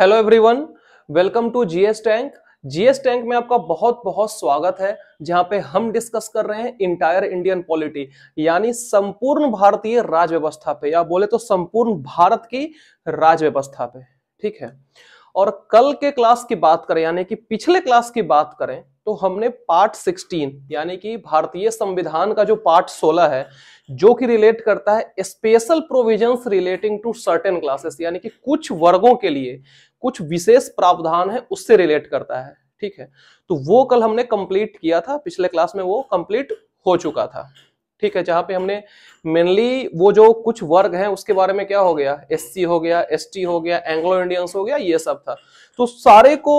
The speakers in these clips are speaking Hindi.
hello everyone welcome to GS tank GS tank में आपका बहुत बहुत स्वागत है जहां पे हम डिस्कस कर रहे हैं इंटायर इंडियन पॉलिटी यानी संपूर्ण भारतीय राज व्यवस्था पे या बोले तो संपूर्ण भारत की राज व्यवस्था पे ठीक है और कल के क्लास की बात करें यानी कि पिछले क्लास की बात करें तो हमने पार्ट 16 यानी कि भारतीय संविधान का जो पार्ट 16 है जो कि रिलेट करता है special provisions relating to certain classes यानी कि कुछ वर्गों के लिए कुछ विशेष प्रावधान है उससे रिलेट करता है ठीक है तो वो कल हमने कंप्लीट किया था पिछले क्लास में वो कंप्लीट हो चुका था ठीक है जहाँ पे हमने मेनली वो जो कुछ वर्ग हैं उसके बारे में क्या हो गया एस हो गया एस हो गया एंग्लो इंडियंस हो गया ये सब था तो सारे को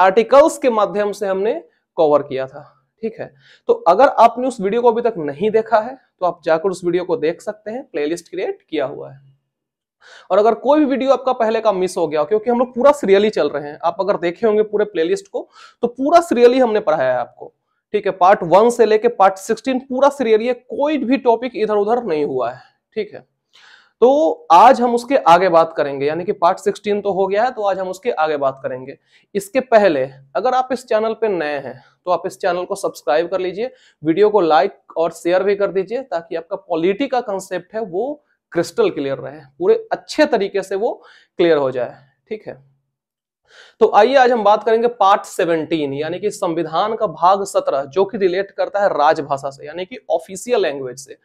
आर्टिकल्स के माध्यम से हमने कवर किया था ठीक है तो अगर आपने उस वीडियो को अभी तक नहीं देखा है तो आप जाकर उस वीडियो को देख सकते हैं प्ले क्रिएट किया हुआ है और अगर कोई भी वीडियो आपका पहले का मिस हो गया क्योंकि हम लोग पूरा सीरियली चल रहे हैं आप अगर देखे होंगे पूरे प्लेलिस्ट को तो पूरा सीरियली हमने पढ़ाया है आपको ठीक है पार्ट वन से लेके पार्ट सिक्सटीन पूरा सीरियल ये कोई भी टॉपिक इधर उधर नहीं हुआ है ठीक है तो आज हम उसके आगे बात करेंगे यानी कि पार्ट सिक्सटीन तो हो गया है तो आज हम उसके आगे बात करेंगे इसके पहले अगर आप इस चैनल पर नए हैं तो आप इस चैनल को सब्सक्राइब कर लीजिए वीडियो को लाइक और शेयर भी कर दीजिए ताकि आपका पॉलिटी का कंसेप्ट है वो क्रिस्टल क्लियर रहे पूरे अच्छे तरीके से वो क्लियर हो जाए ठीक है तो आइए आज हम बात करेंगे पार्ट 17 यानी कि संविधान का भाग 17 जो कि रिलेट करता है राजभाषा से यानी कि ऑफिशियल लैंग्वेज से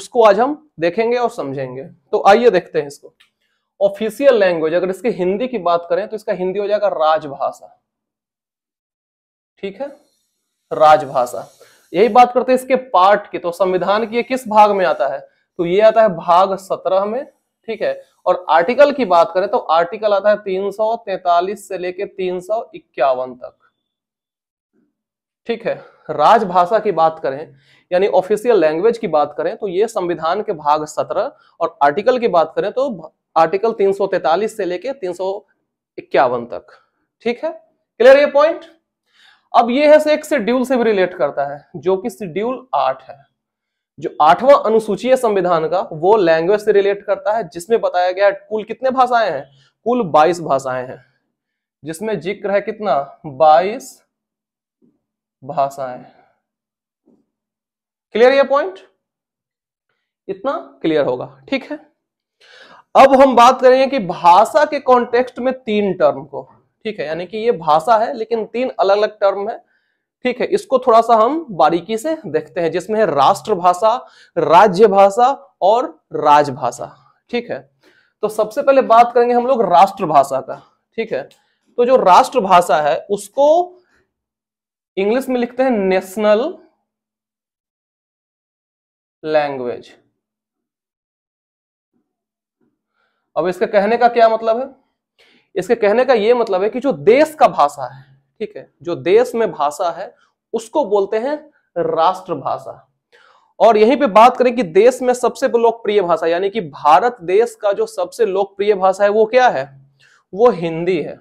उसको आज हम देखेंगे और समझेंगे तो आइए देखते हैं इसको ऑफिशियल लैंग्वेज अगर इसकी हिंदी की बात करें तो इसका हिंदी हो जाएगा राजभाषा ठीक है राजभाषा यही बात करते हैं इसके पार्ट की तो संविधान की ये किस भाग में आता है तो ये आता है भाग सत्रह में ठीक है और आर्टिकल की बात करें तो आर्टिकल आता है 343 से लेकर तीन तक ठीक है राजभाषा की बात करें यानी ऑफिशियल लैंग्वेज की बात करें तो ये संविधान के भाग 17 और आर्टिकल की बात करें तो आर्टिकल 343 से लेकर तीन तक ठीक है क्लियर ये पॉइंट अब ये है से एक शेड्यूल से भी रिलेट करता है जो कि शेड्यूल आठ है जो आठवां अनुसूची है संविधान का वो लैंग्वेज से रिलेट करता है जिसमें बताया गया है कुल कितने भाषाएं हैं कुल बाईस भाषाएं हैं जिसमें जिक्र है कितना बाईस भाषाएं क्लियर ये पॉइंट इतना क्लियर होगा ठीक है अब हम बात करेंगे कि भाषा के कॉन्टेक्स्ट में तीन टर्म को ठीक है यानी कि ये भाषा है लेकिन तीन अलग अलग टर्म है ठीक है इसको थोड़ा सा हम बारीकी से देखते हैं जिसमें है राष्ट्रभाषा राज्य भाषा और राजभाषा ठीक है तो सबसे पहले बात करेंगे हम लोग राष्ट्रभाषा का ठीक है तो जो राष्ट्रभाषा है उसको इंग्लिश में लिखते हैं नेशनल लैंग्वेज अब इसके कहने का क्या मतलब है इसके कहने का यह मतलब है कि जो देश का भाषा है ठीक है जो देश में भाषा है उसको बोलते हैं राष्ट्रभाषा और यहीं पे बात करें कि देश में सबसे लोकप्रिय भाषा यानी कि भारत देश का जो सबसे लोकप्रिय भाषा है वो क्या है वो हिंदी है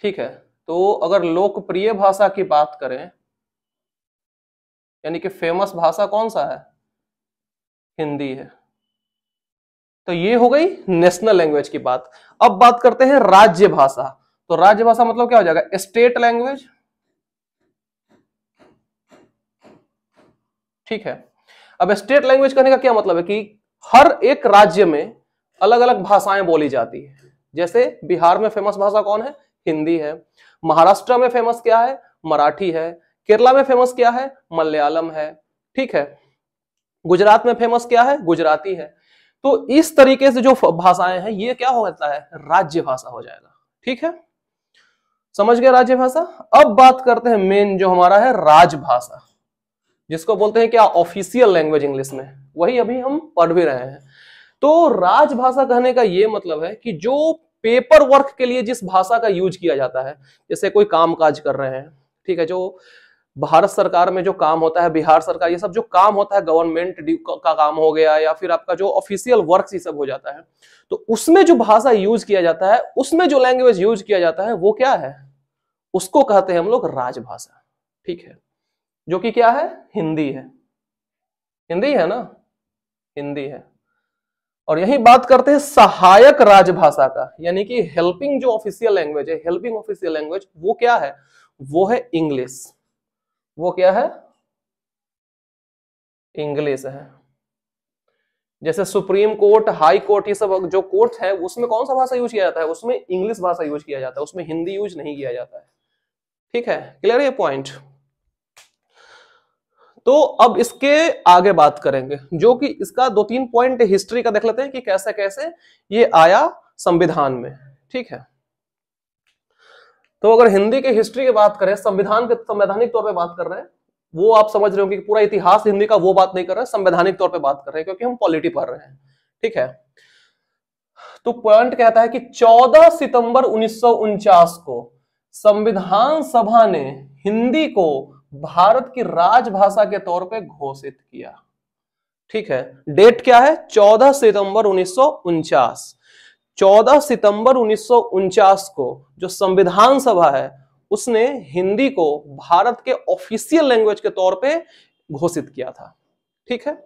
ठीक है तो अगर लोकप्रिय भाषा की बात करें यानी कि फेमस भाषा कौन सा है हिंदी है तो ये हो गई नेशनल लैंग्वेज की बात अब बात करते हैं राज्य भाषा तो राज्य भाषा मतलब क्या हो जाएगा स्टेट लैंग्वेज ठीक है अब स्टेट लैंग्वेज कहने का क्या मतलब है कि हर एक राज्य में अलग अलग भाषाएं बोली जाती है जैसे बिहार में फेमस भाषा कौन है हिंदी है महाराष्ट्र में फेमस क्या है मराठी है केरला में फेमस क्या है मलयालम है ठीक है गुजरात में फेमस क्या है गुजराती है तो इस तरीके से जो भाषाएं हैं ये क्या हो जाता है राज्य भाषा हो जाएगा ठीक है समझ गए राज्य भाषा अब बात करते हैं मेन जो हमारा है राजभाषा जिसको बोलते हैं क्या ऑफिशियल लैंग्वेज इंग्लिश में वही अभी हम पढ़ भी रहे हैं तो राजभाषा कहने का ये मतलब है कि जो पेपर वर्क के लिए जिस भाषा का यूज किया जाता है जैसे कोई काम काज कर रहे हैं ठीक है जो भारत सरकार में जो काम होता है बिहार सरकार ये सब जो काम होता है गवर्नमेंट का काम हो गया या फिर आपका जो ऑफिशियल वर्क ये सब हो जाता है तो उसमें जो भाषा यूज किया जाता है उसमें जो लैंग्वेज यूज किया जाता है वो क्या है उसको कहते हैं हम लोग राजभाषा ठीक है जो कि क्या है हिंदी है हिंदी है ना हिंदी है और यही बात करते हैं सहायक राजभाषा का यानी कि हेल्पिंग जो ऑफिशियल लैंग्वेज है हेल्पिंग ऑफिशियल लैंग्वेज वो क्या है वो है इंग्लिश वो क्या है इंग्लिश है जैसे सुप्रीम कोर्ट हाई कोर्ट ये सब जो कोर्ट है उसमें कौन सा भाषा यूज किया जाता है उसमें इंग्लिश भाषा यूज किया जाता है उसमें हिंदी यूज नहीं किया जाता है ठीक है क्लियर ये पॉइंट तो अब इसके आगे बात करेंगे जो कि इसका दो तीन पॉइंट हिस्ट्री का देख लेते हैं कि कैसे कैसे ये आया संविधान में ठीक है तो अगर हिंदी के हिस्ट्री की बात करें संविधान के संवैधानिक तौर पे बात कर रहे हैं वो आप समझ रहे होंगे कि पूरा इतिहास हिंदी का वो बात नहीं कर रहे संवैधानिक तौर पर बात कर रहे हैं क्योंकि हम पॉलिटी पढ़ रहे हैं ठीक है तो पॉइंट कहता है कि 14 सितंबर उन्नीस को संविधान सभा ने हिंदी को भारत की राजभाषा के तौर पे घोषित किया ठीक है डेट क्या है 14 सितंबर उन्नीस 14 सितंबर उन्नीस को जो संविधान सभा है उसने हिंदी को भारत के ऑफिशियल लैंग्वेज के तौर पे घोषित किया था ठीक है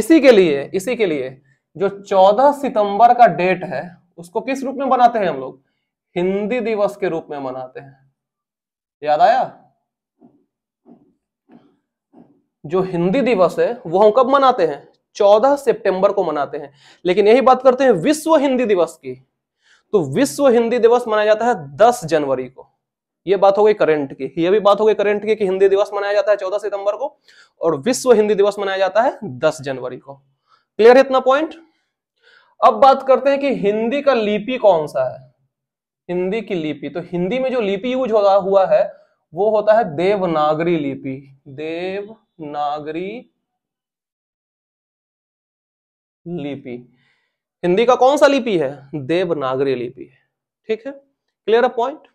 इसी के लिए इसी के लिए जो 14 सितंबर का डेट है उसको किस रूप में बनाते हैं हम लोग हिंदी दिवस के रूप में मनाते हैं याद आया जो हिंदी दिवस है वो हम कब मनाते हैं 14 सितंबर को मनाते हैं लेकिन यही बात करते हैं विश्व हिंदी दिवस की तो विश्व हिंदी दिवस मनाया जाता है 10 जनवरी को ये बात हो गई करंट की ये भी बात हो गई करंट की कि हिंदी दिवस मनाया जाता है 14 सितंबर को और विश्व हिंदी दिवस मनाया जाता है 10 जनवरी को क्लियर है इतना पॉइंट अब बात करते हैं कि हिंदी का लिपि कौन सा है हिंदी की लिपि तो हिंदी में जो लिपि यूज होता हुआ है वो होता है देवनागरी लिपि देवनागरी लिपि हिंदी का कौन सा लिपि है देवनागरी लिपि ठीक है क्लियर अ पॉइंट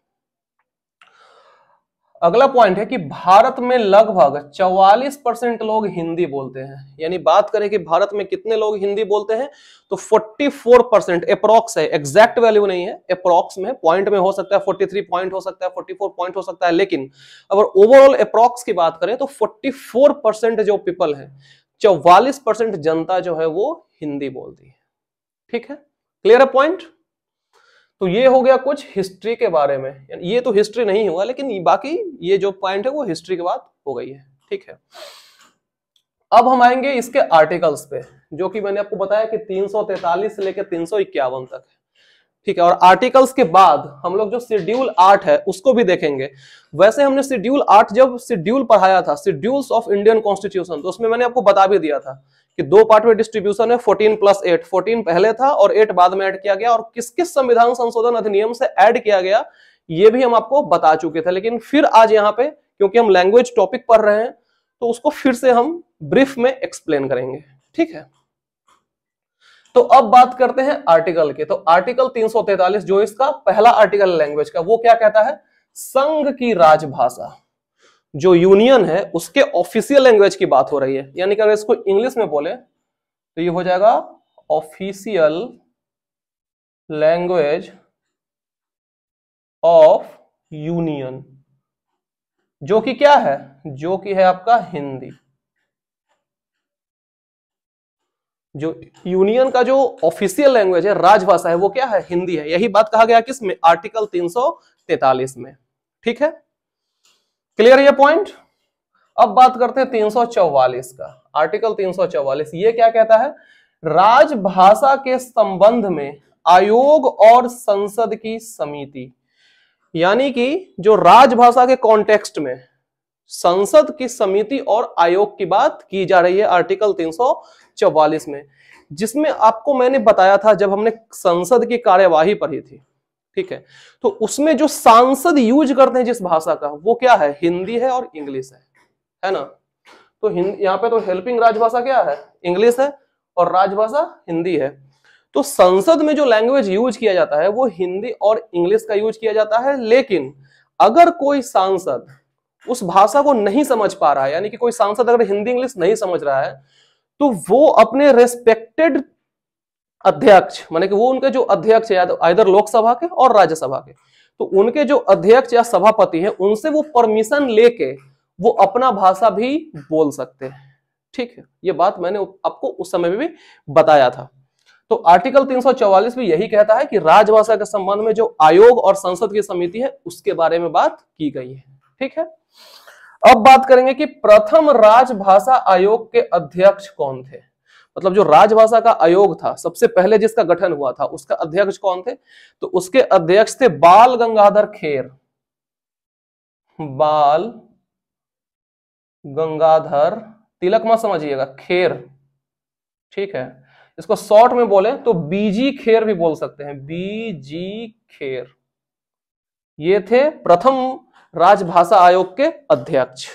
अगला पॉइंट है कि भारत में लगभग 44 परसेंट लोग हिंदी बोलते हैं यानी बात करें कि भारत में कितने लोग हिंदी बोलते हैं तो 44 परसेंट अप्रॉक्स है एग्जैक्ट वैल्यू नहीं है अप्रॉक्स में पॉइंट में हो सकता है 43 पॉइंट हो सकता है 44 पॉइंट हो सकता है लेकिन अगर ओवरऑल अप्रॉक्स की बात करें तो फोर्टी जो पीपल है चौवालीस जनता जो है वो हिंदी बोलती है ठीक है क्लियर है पॉइंट तो ये हो गया कुछ हिस्ट्री के बारे में ये तो हिस्ट्री नहीं हुआ लेकिन बाकी ये जो पॉइंट है वो हिस्ट्री के बाद हो गई है ठीक है अब हम आएंगे इसके आर्टिकल्स पे जो कि मैंने आपको बताया कि 343 से लेकर तीन तक है ठीक है और आर्टिकल्स के बाद हम लोग जो शेड्यूल आर्ट है उसको भी देखेंगे वैसे हमने शेड्यूल आर्ट जब शेड्यूल पढ़ाया था शेड्यूल्स ऑफ इंडियन कॉन्स्टिट्यूशन तो उसमें मैंने आपको बता भी दिया था कि दो पार्ट में डिस्ट्रीब्यूशन है 14 प्लस 8 14 पहले था और 8 बाद में ऐड किया गया और किस किस संविधान संशोधन अधिनियम से ऐड किया गया ये भी हम आपको बता चुके थे लेकिन फिर आज यहाँ पे क्योंकि हम लैंग्वेज टॉपिक पढ़ रहे हैं तो उसको फिर से हम ब्रीफ में एक्सप्लेन करेंगे ठीक है तो अब बात करते हैं आर्टिकल के तो आर्टिकल तीन जो इसका पहला आर्टिकल लैंग्वेज का वो क्या कहता है संघ की राजभाषा जो यूनियन है उसके ऑफिशियल लैंग्वेज की बात हो रही है यानी कि अगर इसको इंग्लिश में बोले तो ये हो जाएगा ऑफिशियल लैंग्वेज ऑफ यूनियन जो कि क्या है जो कि है आपका हिंदी जो यूनियन का जो ऑफिशियल लैंग्वेज है राजभाषा है वो क्या है हिंदी है यही बात कहा गया किस में आर्टिकल 343 में ठीक है क्लियर ये पॉइंट अब बात करते हैं 344 का आर्टिकल 344 ये क्या कहता है राजभाषा के संबंध में आयोग और संसद की समिति यानी कि जो राजभाषा के कॉन्टेक्स्ट में संसद की समिति और आयोग की बात की जा रही है आर्टिकल 344 में जिसमें आपको मैंने बताया था जब हमने संसद की कार्यवाही पढ़ी थी ठीक है तो उसमें जो सांसद यूज करते हैं जिस भाषा का वो क्या है हिंदी है और इंग्लिश है है ना तो यहाँ पे तो हेल्पिंग राजभाषा क्या है इंग्लिश है और राजभाषा हिंदी है तो संसद में जो लैंग्वेज यूज किया जाता है वो हिंदी और इंग्लिश का यूज किया जाता है लेकिन अगर कोई सांसद उस भाषा को नहीं समझ पा रहा है यानी कि कोई सांसद अगर हिंदी इंग्लिश नहीं समझ रहा है तो वो अपने रेस्पेक्टेड अध्यक्ष माने कि वो उनके जो अध्यक्ष है आइधर तो लोकसभा के और राज्यसभा के तो उनके जो अध्यक्ष या सभापति हैं उनसे वो परमिशन लेके वो अपना भाषा भी बोल सकते हैं ठीक है ये बात मैंने आपको उस समय भी बताया था तो आर्टिकल 344 भी यही कहता है कि राजभाषा के संबंध में जो आयोग और संसद की समिति है उसके बारे में बात की गई है ठीक है अब बात करेंगे कि प्रथम राजभाषा आयोग के अध्यक्ष कौन थे मतलब जो राजभाषा का आयोग था सबसे पहले जिसका गठन हुआ था उसका अध्यक्ष कौन थे तो उसके अध्यक्ष थे बाल गंगाधर खेर बाल गंगाधर तिलक मत समझिएगा खेर ठीक है इसको शॉर्ट में बोले तो बीजी खेर भी बोल सकते हैं बीजी खेर ये थे प्रथम राजभाषा आयोग के अध्यक्ष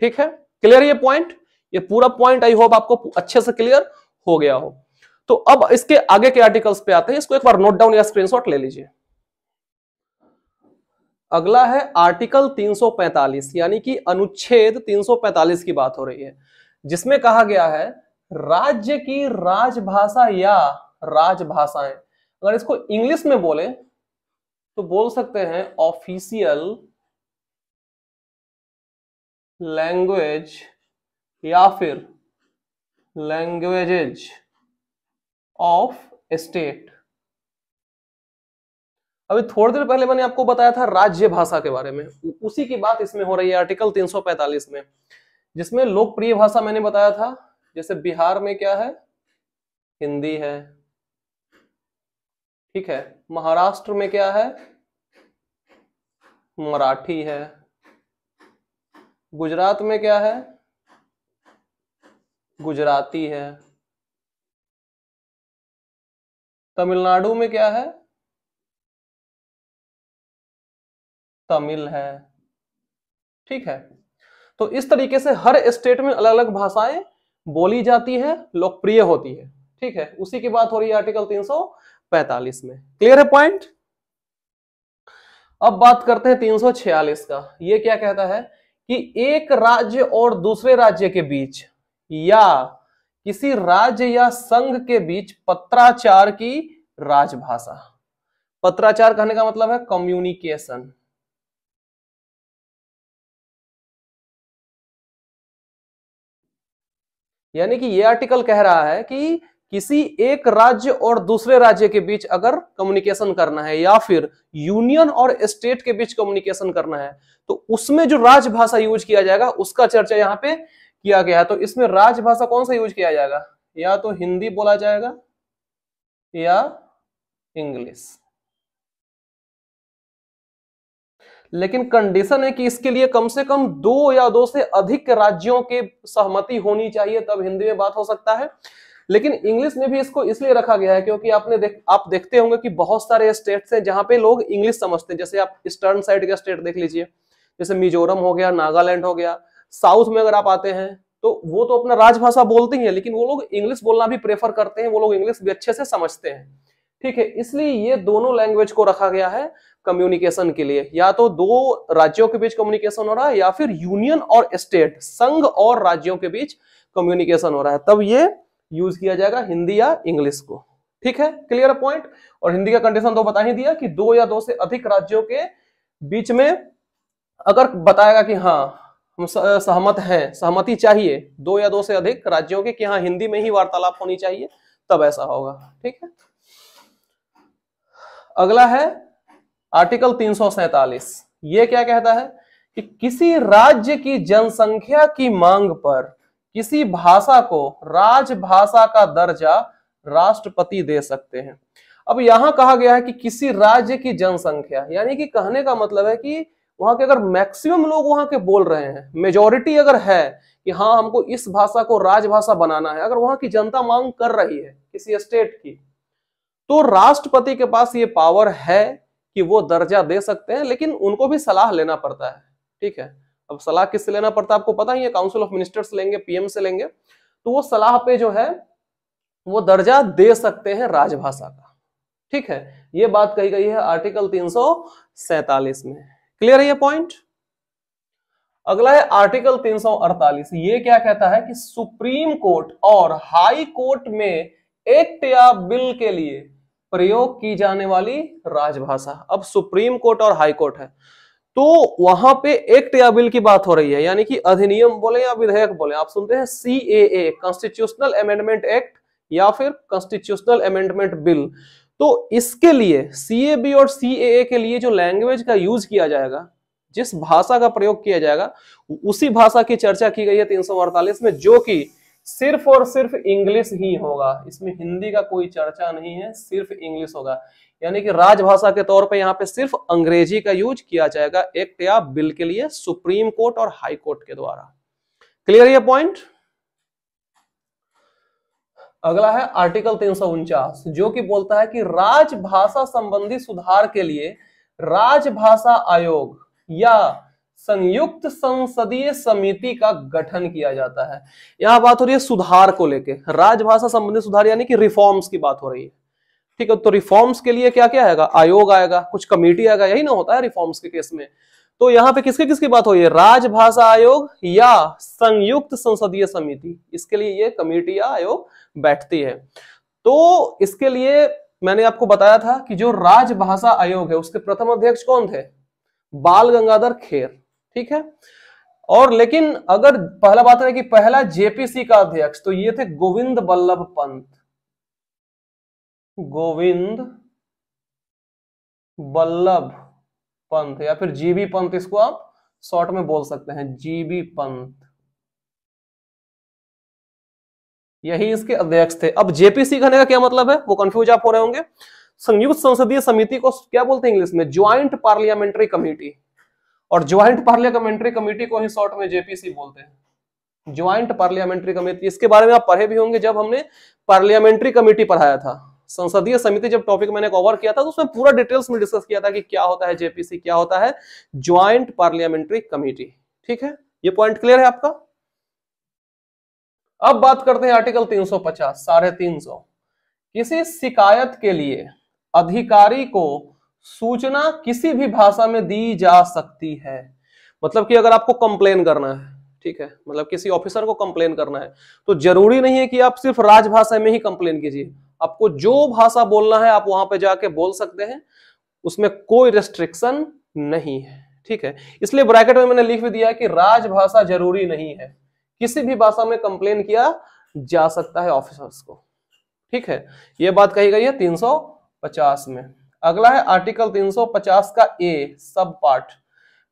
ठीक है क्लियर ये पॉइंट ये पूरा पॉइंट आई होप आपको अच्छे से क्लियर हो गया हो तो अब इसके आगे के आर्टिकल्स पे आते हैं इसको एक बार नोट डाउन या स्क्रीनशॉट ले लीजिए अगला है आर्टिकल 345 यानी कि अनुच्छेद 345 की बात हो रही है जिसमें कहा गया है राज्य की राजभाषा या राजभाषाएं अगर इसको इंग्लिश में बोले तो बोल सकते हैं ऑफिशियल लैंग्वेज या फिर लैंग्वेजेज ऑफ स्टेट अभी थोड़ी देर पहले मैंने आपको बताया था राज्य भाषा के बारे में उसी की बात इसमें हो रही है आर्टिकल 345 में जिसमें लोकप्रिय भाषा मैंने बताया था जैसे बिहार में क्या है हिंदी है ठीक है महाराष्ट्र में क्या है मराठी है गुजरात में क्या है गुजराती है तमिलनाडु में क्या है तमिल है ठीक है तो इस तरीके से हर स्टेट में अलग अलग भाषाएं बोली जाती है लोकप्रिय होती है ठीक है उसी की बात हो रही है आर्टिकल 345 में क्लियर है पॉइंट अब बात करते हैं 346 का ये क्या कहता है कि एक राज्य और दूसरे राज्य के बीच या किसी राज्य या संघ के बीच पत्राचार की राजभाषा पत्राचार कहने का मतलब है कम्युनिकेशन यानी कि यह आर्टिकल कह रहा है कि किसी एक राज्य और दूसरे राज्य के बीच अगर कम्युनिकेशन करना है या फिर यूनियन और स्टेट के बीच कम्युनिकेशन करना है तो उसमें जो राजभाषा यूज किया जाएगा उसका चर्चा यहां पे किया गया तो इसमें राजभाषा कौन सा यूज किया जाएगा या तो हिंदी बोला जाएगा या इंग्लिश लेकिन कंडीशन है कि इसके लिए कम से कम दो या दो से अधिक राज्यों के सहमति होनी चाहिए तब हिंदी में बात हो सकता है लेकिन इंग्लिश में भी इसको इसलिए रखा गया है क्योंकि आपने देख आप देखते होंगे कि बहुत सारे स्टेट्स हैं जहां पे लोग इंग्लिश समझते हैं जैसे आप ईस्टर्न साइड का स्टेट देख लीजिए जैसे मिजोरम हो गया नागालैंड हो गया साउथ में अगर आप आते हैं तो वो तो अपना राजभाषा बोलते ही है लेकिन वो लोग इंग्लिश बोलना भी प्रेफर करते हैं वो लोग इंग्लिश भी अच्छे से समझते हैं ठीक है इसलिए ये दोनों लैंग्वेज को रखा गया है कम्युनिकेशन के लिए या तो दो राज्यों के बीच कम्युनिकेशन हो रहा है या फिर यूनियन और स्टेट संघ और राज्यों के बीच कम्युनिकेशन हो रहा है तब ये यूज किया जाएगा हिंदी या इंग्लिश को ठीक है क्लियर पॉइंट और हिंदी का कंडीशन तो बता ही दिया कि दो या दो से अधिक राज्यों के बीच में अगर बताएगा कि हाँ हम सहमत हैं सहमति चाहिए दो या दो से अधिक राज्यों के कि हाँ हिंदी में ही वार्तालाप होनी चाहिए तब ऐसा होगा ठीक है अगला है आर्टिकल तीन ये क्या कहता है कि किसी राज्य की जनसंख्या की मांग पर किसी भाषा को राजभाषा का दर्जा राष्ट्रपति दे सकते हैं अब यहां कहा गया है कि किसी राज्य की जनसंख्या यानी कि कहने का मतलब है कि वहां के अगर मैक्सिमम लोग वहां के बोल रहे हैं मेजोरिटी अगर है कि हाँ हमको इस भाषा को राजभाषा बनाना है अगर वहां की जनता मांग कर रही है किसी स्टेट की तो राष्ट्रपति के पास ये पावर है कि वो दर्जा दे सकते हैं लेकिन उनको भी सलाह लेना पड़ता है ठीक है अब सलाह किससे लेना पड़ता है आपको पता ही है काउंसिल ऑफ मिनिस्टर्स लेंगे पीएम से लेंगे तो वो सलाह पे जो है वो दर्जा दे सकते हैं राजभाषा का ठीक है ये बात कही गई है आर्टिकल तीन में क्लियर है ये पॉइंट अगला है आर्टिकल 348 ये क्या कहता है कि सुप्रीम कोर्ट और हाई कोर्ट में एक्ट या बिल के लिए प्रयोग की जाने वाली राजभाषा अब सुप्रीम कोर्ट और हाई कोर्ट है तो वहां पे एक्ट या बिल की बात हो रही है यानी कि अधिनियम बोले या विधेयक बोले आप सुनते हैं C A constitutional amendment act या फिर कॉन्स्टिट्यूशनल अमेंडमेंट बिल तो इसके लिए सी और सी के लिए जो लैंग्वेज का यूज किया जाएगा जिस भाषा का प्रयोग किया जाएगा उसी भाषा की चर्चा की गई है तीन में जो कि सिर्फ और सिर्फ इंग्लिश ही होगा इसमें हिंदी का कोई चर्चा नहीं है सिर्फ इंग्लिश होगा यानी कि राजभाषा के तौर पे यहाँ पे सिर्फ अंग्रेजी का यूज किया जाएगा एक्ट या बिल के लिए सुप्रीम कोर्ट और हाई कोर्ट के द्वारा क्लियर ये पॉइंट अगला है आर्टिकल तीन जो कि बोलता है कि राजभाषा संबंधी सुधार के लिए राजभाषा आयोग या संयुक्त संसदीय समिति का गठन किया जाता है यहां बात हो रही है सुधार को लेके राजभाषा संबंधी सुधार यानी कि रिफॉर्म्स की बात हो रही है ठीक है तो रिफॉर्म्स के लिए क्या क्या आएगा आयोग आएगा कुछ कमेटी आएगा यही ना होता है रिफॉर्म्स के केस में तो यहां पे किसके किसकी बात हो रही है राजभाषा आयोग या संयुक्त संसदीय समिति इसके लिए ये कमेटी या आयोग बैठती है तो इसके लिए मैंने आपको बताया था कि जो राजभाषा आयोग है उसके प्रथम अध्यक्ष कौन थे बाल गंगाधर खेर ठीक है और लेकिन अगर पहला बात है कि पहला जेपीसी का अध्यक्ष तो ये थे गोविंद बल्लभ पंत गोविंद बल्लभ पंत या फिर जीबी पंत इसको आप शॉर्ट में बोल सकते हैं जीबी पंत यही इसके अध्यक्ष थे अब जेपीसी कहने का क्या मतलब है वो कंफ्यूज आप हो रहे होंगे संयुक्त संसदीय समिति को क्या बोलते हैं इंग्लिश में ज्वाइंट पार्लियामेंट्री कमेटी और ज्वाइंट पार्लियामेंट्री कमेटी को ही शॉर्ट में जेपीसी बोलते हैं ज्वाइंट पार्लियामेंट्री कमेटी इसके बारे में आप पढ़े भी होंगे जब हमने पार्लियामेंट्री कमेटी पढ़ाया था संसदीय समिति जब टॉपिक मैंने कवर किया था तो उसमें पूरा डिटेल्स में डिस्कस किया था कि क्या होता है जेपीसी क्या होता है ज्वाइंट पार्लियामेंट्री कमेटी ठीक है ये पॉइंट क्लियर है आपका अब बात करते हैं आर्टिकल 350 साढ़े तीन सौ किसी शिकायत के लिए अधिकारी को सूचना किसी भी भाषा में दी जा सकती है मतलब कि अगर आपको कंप्लेन करना है ठीक है मतलब किसी ऑफिसर को कंप्लेन करना है तो जरूरी नहीं है कि आप सिर्फ राजभाषा में ही कंप्लेन कीजिए आपको जो भाषा बोलना है आप वहां पे जाके बोल सकते हैं उसमें कोई रेस्ट्रिक्शन नहीं है ठीक है इसलिए ब्रैकेट में मैंने लिख भी दिया कि राजभाषा जरूरी नहीं है किसी भी भाषा में कंप्लेन किया जा सकता है ऑफिसर्स को ठीक है यह बात कही गई है 350 में अगला है आर्टिकल 350 का ए सब पार्ट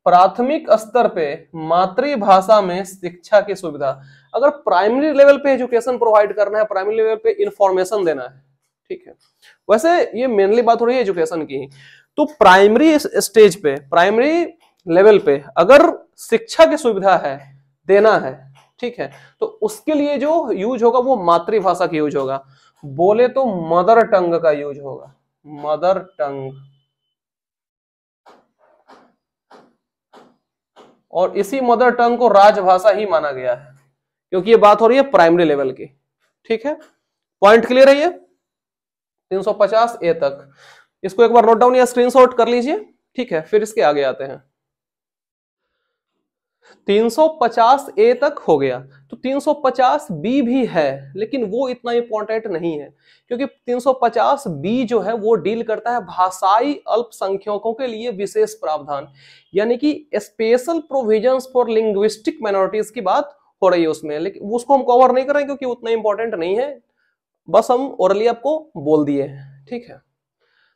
प्राथमिक स्तर पे मातृभाषा में शिक्षा की सुविधा अगर प्राइमरी लेवल पे एजुकेशन प्रोवाइड करना है प्राइमरी लेवल पे इंफॉर्मेशन देना है ठीक है वैसे ये मेनली बात हो रही है एजुकेशन की तो प्राइमरी स्टेज पे प्राइमरी लेवल पे अगर शिक्षा की सुविधा है देना है ठीक है तो उसके लिए जो यूज होगा वो मातृभाषा का यूज होगा बोले तो मदर टंग का यूज होगा मदर टंग और इसी मदर टंग को राजभाषा ही माना गया है क्योंकि ये बात हो रही है प्राइमरी लेवल की ठीक है पॉइंट क्लियर है ये 350 ए तक इसको एक बार नोट डाउन या स्क्रीनशॉट कर लीजिए ठीक है फिर इसके आगे आते हैं 350 ए तक हो गया तो 350 बी भी है लेकिन वो इतना इंपॉर्टेंट नहीं है क्योंकि 350 बी जो है वो डील करता है भाषाई अल्पसंख्यकों के लिए विशेष प्रावधान यानी कि special provisions for linguistic minorities की बात हो रही है उसमें लेकिन उसको हम कवर नहीं कर रहे क्योंकि उतना इंपॉर्टेंट नहीं है बस हम ओरली आपको बोल दिए हैं ठीक है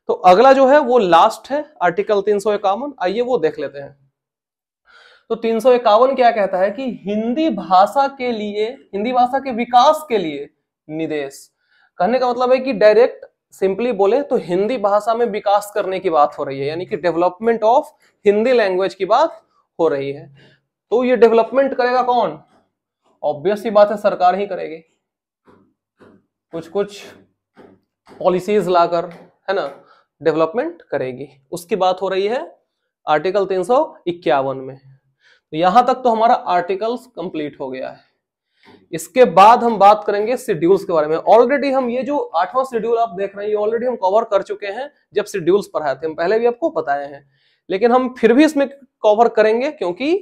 तो अगला जो है वो लास्ट है आर्टिकल तीन आइए वो देख लेते हैं तो तीन क्या कहता है कि हिंदी भाषा के लिए हिंदी भाषा के विकास के लिए निदेश कहने का मतलब है कि डायरेक्ट सिंपली बोले तो हिंदी भाषा में विकास करने की बात हो रही है यानी कि डेवलपमेंट ऑफ हिंदी लैंग्वेज की बात हो रही है तो ये डेवलपमेंट करेगा कौन ऑब्वियस ही बात है सरकार ही करेगी कुछ कुछ पॉलिसीज लाकर है ना डेवलपमेंट करेगी उसकी बात हो रही है आर्टिकल तीन में तो यहां तक तो हमारा आर्टिकल्स कंप्लीट हो गया है इसके बाद हम बात करेंगे शेड्यूल्स के बारे में ऑलरेडी हम ये जो आठवां शेड्यूल आप देख रहे हैं ये ऑलरेडी हम कवर कर चुके हैं जब शेड्यूल्स पढ़ाए थे हम पहले भी आपको बताए हैं लेकिन हम फिर भी इसमें कवर करेंगे क्योंकि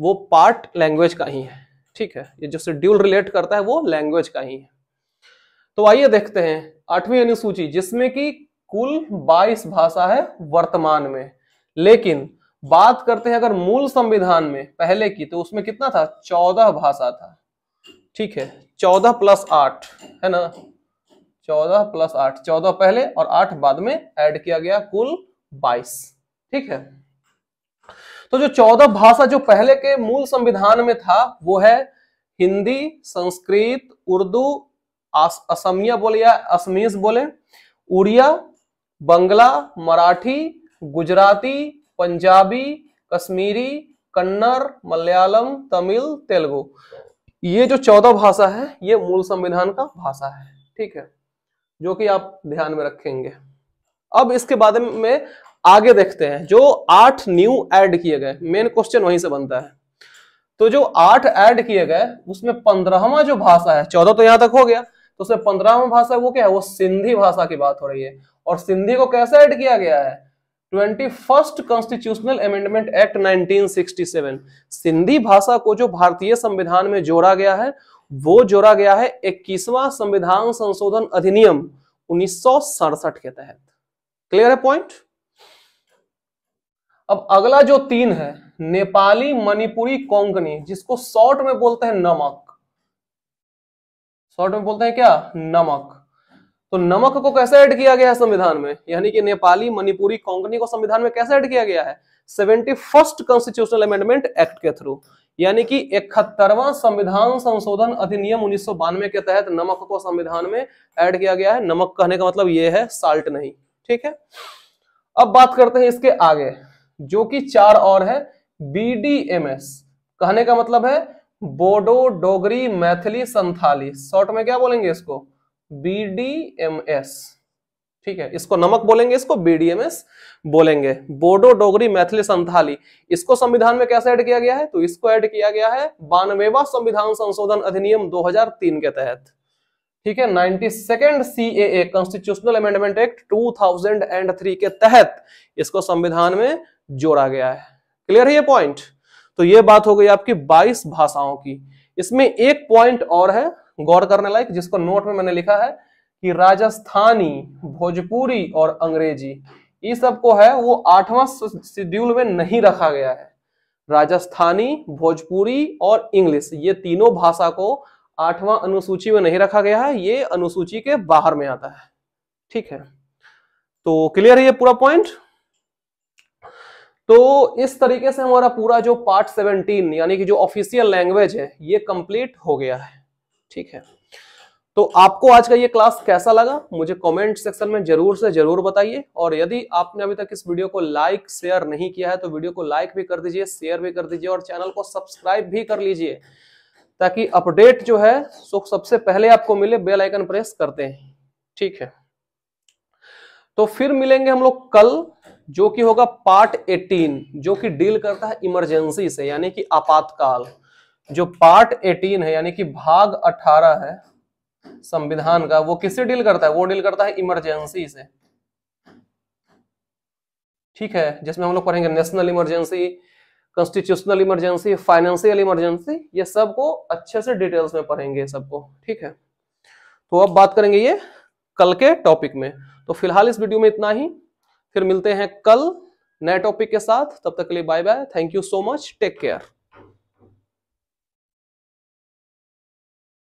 वो पार्ट लैंग्वेज का ही है ठीक है ये जो शेड्यूल रिलेट करता है वो लैंग्वेज का ही है तो आइए देखते हैं आठवीं अनुसूची जिसमें कि कुल 22 भाषा है वर्तमान में लेकिन बात करते हैं अगर मूल संविधान में पहले की तो उसमें कितना था चौदह भाषा था ठीक है चौदह प्लस आठ है ना चौदह प्लस आठ चौदह पहले और आठ बाद में ऐड किया गया कुल बाईस ठीक है तो जो चौदह भाषा जो पहले के मूल संविधान में था वो है हिंदी संस्कृत उर्दू असमिया बोले या असमीज बोले उड़िया बंगला मराठी गुजराती पंजाबी कश्मीरी कन्नड़ मलयालम तमिल तेलुगु ये जो चौदह भाषा है ये मूल संविधान का भाषा है ठीक है जो कि आप ध्यान में रखेंगे अब इसके बाद में आगे देखते हैं जो आठ न्यू ऐड किए गए मेन क्वेश्चन वहीं से बनता है तो जो आठ ऐड किए गए उसमें पंद्रहवा जो भाषा है चौदह तो यहां तक हो गया तो उसमें पंद्रहवा भाषा वो क्या है वो सिंधी भाषा की बात हो रही है और सिंधी को कैसे ऐड किया गया है twenty first constitutional amendment act 1967 Sindhi भाषा को जो भारतीय संविधान में जोड़ा गया है वो जोड़ा गया है इक्कीसवां संविधान संशोधन अधिनियम उन्नीस के तहत क्लियर है पॉइंट अब अगला जो तीन है नेपाली मणिपुरी कोंकणी जिसको शॉर्ट में बोलते हैं नमक शॉर्ट में बोलते हैं क्या नमक तो नमक को कैसे ऐड किया गया है संविधान में यानी कि नेपाली मणिपुरी कोंकणी को संविधान में कैसे ऐड किया गया है seventy first constitutional amendment act के थ्रू यानी कि इकहत्तरवा संविधान संशोधन अधिनियम उन्नीस के तहत नमक को संविधान में ऐड किया गया है नमक कहने का मतलब यह है साल्ट नहीं ठीक है अब बात करते हैं इसके आगे जो कि चार और है बीडीएमएस कहने का मतलब है बोडो डोगरी मैथिली संथाली शॉर्ट में क्या बोलेंगे इसको बी डी एम एस ठीक है इसको नमक बोलेंगे इसको बीडीएमएस बोलेंगे बोडो डोगरी मैथिली संथाली इसको संविधान में कैसे ऐड किया गया है तो इसको ऐड किया गया है बानवेवा संविधान संशोधन अधिनियम 2003 के तहत ठीक है ninety second C A constitutional amendment act three के तहत इसको संविधान में जोड़ा गया है क्लियर है ये पॉइंट तो ये बात हो गई आपकी बाईस भाषाओं की इसमें एक पॉइंट और है गौर करने लायक जिसको नोट में मैंने लिखा है कि राजस्थानी भोजपुरी और अंग्रेजी ये सब को है वो आठवां शेड्यूल में नहीं रखा गया है राजस्थानी भोजपुरी और इंग्लिश ये तीनों भाषा को आठवां अनुसूची में नहीं रखा गया है ये अनुसूची के बाहर में आता है ठीक है तो क्लियर है ये पूरा पॉइंट तो इस तरीके से हमारा पूरा जो पार्ट 17 यानी कि जो ऑफिशियल लैंग्वेज है ये कंप्लीट हो गया है ठीक है तो आपको आज का ये क्लास कैसा लगा मुझे कमेंट सेक्शन में जरूर से जरूर बताइए और यदि आपने अभी तक इस वीडियो को लाइक शेयर नहीं किया है तो वीडियो को लाइक भी कर दीजिए शेयर भी कर दीजिए और चैनल को सब्सक्राइब भी कर लीजिए ताकि अपडेट जो है सो सबसे पहले आपको मिले बेल आइकन प्रेस करते हैं ठीक है तो फिर मिलेंगे हम लोग कल जो कि होगा पार्ट 18 जो कि डील करता है इमरजेंसी से यानी कि आपातकाल जो पार्ट 18 है यानी कि भाग 18 है संविधान का वो किससे डील करता है वो डील करता है इमरजेंसी से ठीक है जिसमें हम लोग पढ़ेंगे national emergency constitutional emergency financial emergency ये सब को अच्छे से डिटेल्स में पढ़ेंगे सबको ठीक है तो अब बात करेंगे ये कल के टॉपिक में तो फिलहाल इस वीडियो में इतना ही फिर मिलते हैं कल नए टॉपिक के साथ तब तक के लिए bye bye thank you so much take care